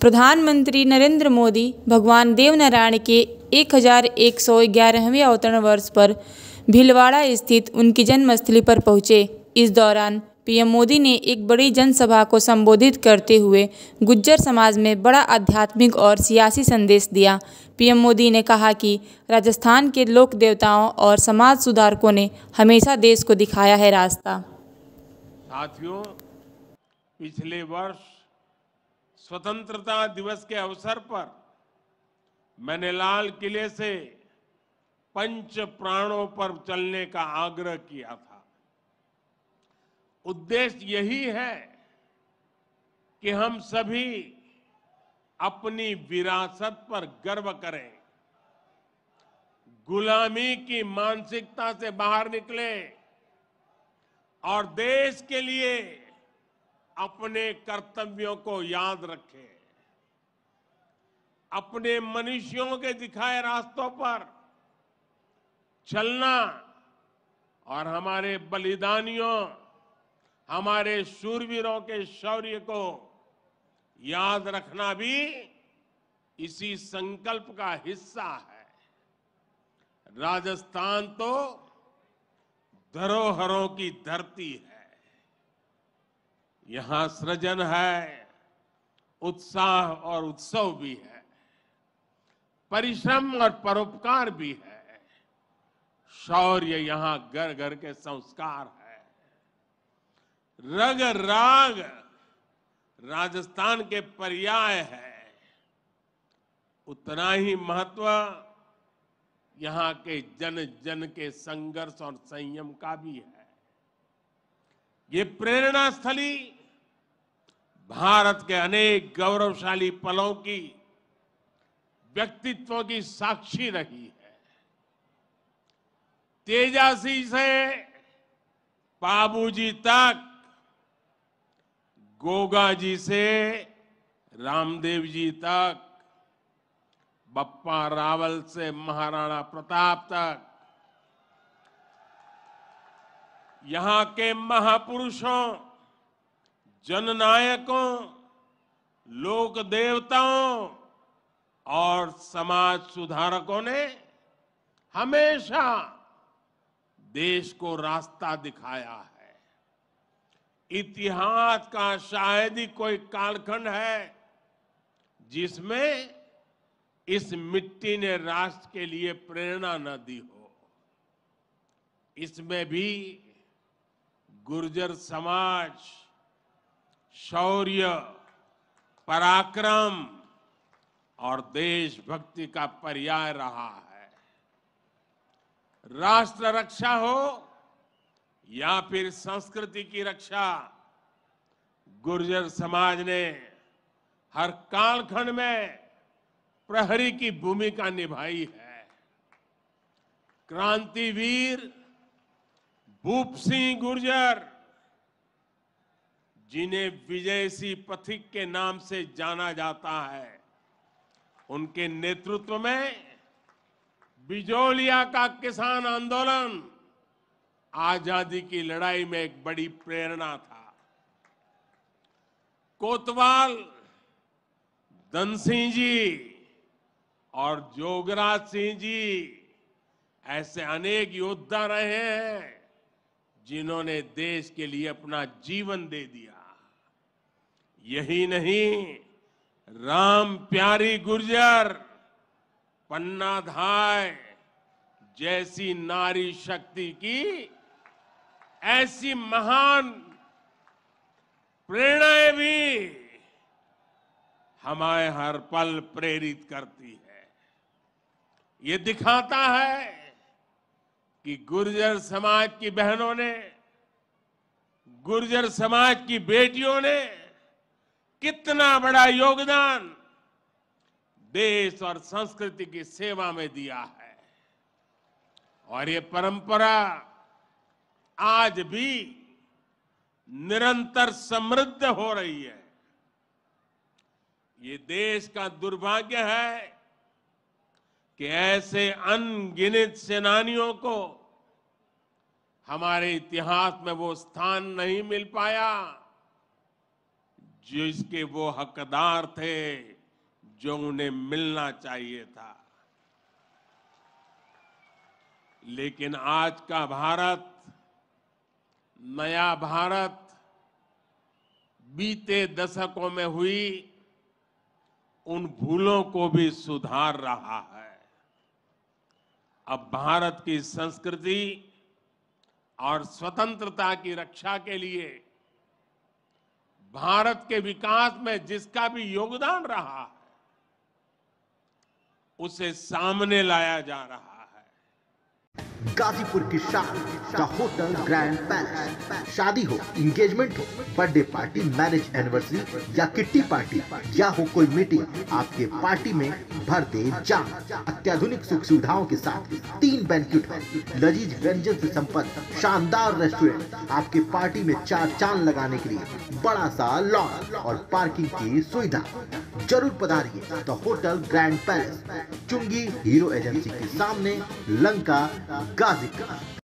प्रधानमंत्री नरेंद्र मोदी भगवान देवनारायण के एक हज़ार एक सौ ग्यारहवें अवतरण वर्ष पर भीलवाड़ा स्थित उनकी जन्मस्थली पर पहुंचे इस दौरान पीएम मोदी ने एक बड़ी जनसभा को संबोधित करते हुए गुज्जर समाज में बड़ा आध्यात्मिक और सियासी संदेश दिया पीएम मोदी ने कहा कि राजस्थान के लोक देवताओं और समाज सुधारकों ने हमेशा देश को दिखाया है रास्ता साथियों पिछले वर्ष स्वतंत्रता दिवस के अवसर पर मैंने लाल किले से पंच प्राणों पर चलने का आग्रह किया था उद्देश्य यही है कि हम सभी अपनी विरासत पर गर्व करें गुलामी की मानसिकता से बाहर निकले और देश के लिए अपने कर्तव्यों को याद रखे अपने मनुष्यों के दिखाए रास्तों पर चलना और हमारे बलिदानियों हमारे सूरवीरों के शौर्य को याद रखना भी इसी संकल्प का हिस्सा है राजस्थान तो धरोहरों की धरती है यहाँ सृजन है उत्साह और उत्सव भी है परिश्रम और परोपकार भी है शौर्य यहाँ घर घर के संस्कार है रग राग राजस्थान के पर्याय है उतना ही महत्व यहाँ के जन जन के संघर्ष और संयम का भी है ये प्रेरणा स्थली भारत के अनेक गौरवशाली पलों की व्यक्तित्व की साक्षी रही है तेजासी से बाबूजी तक गोगा जी से रामदेव जी तक बप्पा रावल से महाराणा प्रताप तक यहां के महापुरुषों जननायकों लोक देवताओं और समाज सुधारकों ने हमेशा देश को रास्ता दिखाया है इतिहास का शायद ही कोई कालखंड है जिसमें इस मिट्टी ने राष्ट्र के लिए प्रेरणा न दी हो इसमें भी गुर्जर समाज शौर्य पराक्रम और देशभक्ति का पर्याय रहा है राष्ट्र रक्षा हो या फिर संस्कृति की रक्षा गुर्जर समाज ने हर कालखंड में प्रहरी की भूमिका निभाई है क्रांतिवीर भूप सिंह गुर्जर जिन्हें विजयसी पथिक के नाम से जाना जाता है उनके नेतृत्व में बिजोलिया का किसान आंदोलन आजादी की लड़ाई में एक बड़ी प्रेरणा था कोतवाल धन सिंह जी और जोगराज सिंह जी ऐसे अनेक योद्धा रहे हैं जिन्होंने देश के लिए अपना जीवन दे दिया यही नहीं राम प्यारी गुर्जर पन्ना धाय जैसी नारी शक्ति की ऐसी महान प्रेरणाएं भी हमारे हर पल प्रेरित करती है ये दिखाता है कि गुर्जर समाज की बहनों ने गुर्जर समाज की बेटियों ने कितना बड़ा योगदान देश और संस्कृति की सेवा में दिया है और ये परंपरा आज भी निरंतर समृद्ध हो रही है ये देश का दुर्भाग्य है कि ऐसे अनगिनत सेनानियों को हमारे इतिहास में वो स्थान नहीं मिल पाया जिसके वो हकदार थे जो उन्हें मिलना चाहिए था लेकिन आज का भारत नया भारत बीते दशकों में हुई उन भूलों को भी सुधार रहा है अब भारत की संस्कृति और स्वतंत्रता की रक्षा के लिए भारत के विकास में जिसका भी योगदान रहा है उसे सामने लाया जा रहा है गाजीपुर की शाह होटल ग्रैंड पैलेस शादी हो इंगेजमेंट हो बर्थडे पार्टी मैरिज एनिवर्सरी या किट्टी पार्टी या हो कोई मीटिंग आपके पार्टी में भर दे जान अत्याधुनिक सुख सुविधाओं के साथ तीन बैंक्यूट हॉल लजीज व्यंजन से संपन्न शानदार रेस्टोरेंट आपके पार्टी में चार चांद लगाने के लिए बड़ा सा लॉन और पार्किंग की सुविधा जरूर पधारिए द होटल ग्रैंड पैलेस चुंगी हीरो एजेंसी के सामने लंका गाजीपुर